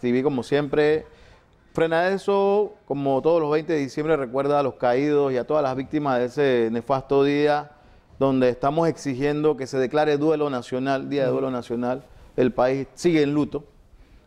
TV como siempre. Frena eso, como todos los 20 de diciembre, recuerda a los caídos y a todas las víctimas de ese nefasto día donde estamos exigiendo que se declare duelo nacional, día de duelo nacional. El país sigue en luto.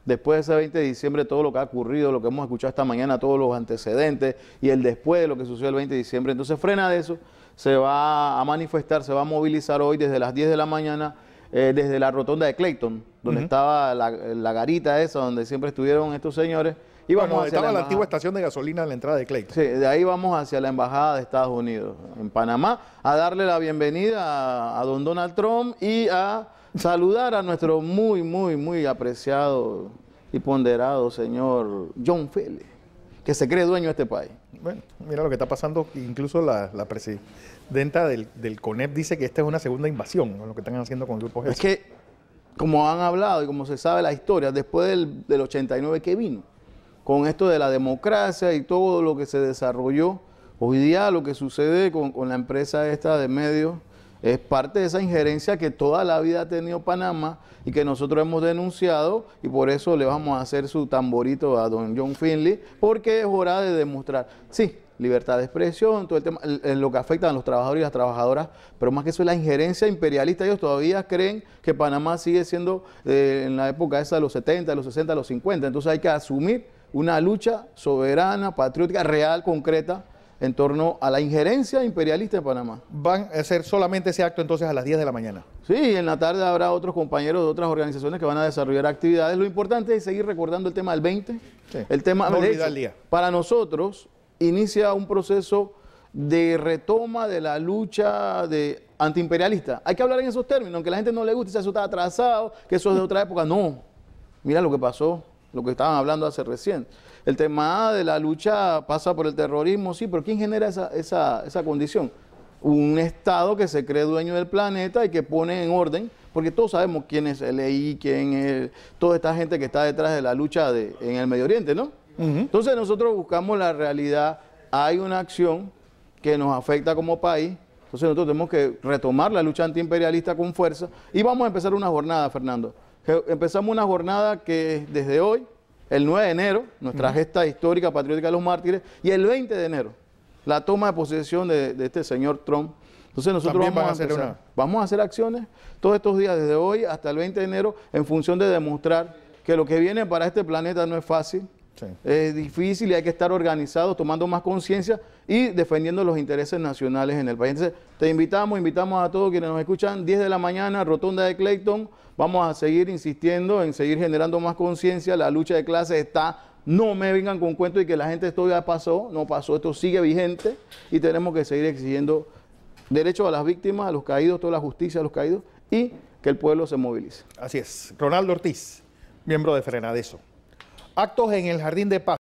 Después de ese 20 de diciembre, todo lo que ha ocurrido, lo que hemos escuchado esta mañana, todos los antecedentes y el después de lo que sucedió el 20 de diciembre. Entonces, frena de eso, se va a manifestar, se va a movilizar hoy desde las 10 de la mañana eh, desde la rotonda de Clayton, donde estaba la, garita esa, donde siempre estuvieron estos señores. Y vamos bueno, estaba la, antigua estación de gasolina en la entrada de Clayton. Sí, de ahí vamos hacia la Embajada de Estados Unidos, en Panamá, a darle la bienvenida a, don Donald Trump y a saludar a nuestro muy, muy, muy apreciado y ponderado señor John Phillips que se cree dueño de este país. Bueno, mira lo que está pasando, incluso la, la presidenta del, CONEP dice que esta es una segunda invasión, lo que están haciendo con grupos Es que, como han hablado y como se sabe la historia, después del, 89 que vino, con esto de la democracia y todo lo que se desarrolló, hoy día lo que sucede con, con la empresa esta de medios, es parte de esa injerencia que toda la vida ha tenido Panamá y que nosotros hemos denunciado y por eso le vamos a hacer su tamborito a don John Finley, porque es hora de demostrar, sí, libertad de expresión, todo el tema, lo que afecta a los trabajadores y las trabajadoras, pero más que eso es la injerencia imperialista. Ellos todavía creen que Panamá sigue siendo eh, en la época esa de los 70, de los 60, de los 50. Entonces hay que asumir una lucha soberana, patriótica, real, concreta, en torno a la injerencia imperialista en Panamá. Van a hacer solamente ese acto entonces a las 10 de la mañana. Sí, en la tarde habrá otros compañeros de otras organizaciones que van a desarrollar actividades. Lo importante es seguir recordando el tema del 20. El tema no día. Para nosotros inicia un proceso de retoma de la lucha de antiimperialista. Hay que hablar en esos términos, aunque a la gente no le guste, eso está atrasado, que eso es de otra época. No, mira lo que pasó lo que estaban hablando hace recién. El tema de la lucha pasa por el terrorismo, sí, pero ¿quién genera esa, esa, esa condición? Un Estado que se cree dueño del planeta y que pone en orden, porque todos sabemos quién es el EI, quién es toda esta gente que está detrás de la lucha de, en el Medio Oriente, ¿no? Entonces nosotros buscamos la realidad, hay una acción que nos afecta como país, entonces nosotros tenemos que retomar la lucha antiimperialista con fuerza y vamos a empezar una jornada, Fernando. Empezamos una jornada que desde hoy, el 9 de enero, nuestra gesta histórica patriótica de los mártires, y el 20 de enero, la toma de posesión de, este señor Trump. Entonces nosotros vamos a, hacer vamos a hacer acciones todos estos días, desde hoy hasta el 20 de enero, en función de demostrar que lo que viene para este planeta no es fácil, es difícil y hay que estar organizados, tomando más conciencia y defendiendo los intereses nacionales en el país. Entonces, te invitamos, invitamos a todos quienes nos escuchan, 10 de la mañana, Rotonda de Clayton. Vamos a seguir insistiendo en seguir generando más conciencia. La lucha de clases está no me vengan con cuento y que la gente esto ya pasó, no pasó, esto sigue vigente y tenemos que seguir exigiendo derechos a las víctimas, a los caídos, toda la justicia a los caídos y que el pueblo se movilice. Así es. Ronaldo Ortiz, miembro de Frenadeso. Actos en el Jardín de Paz.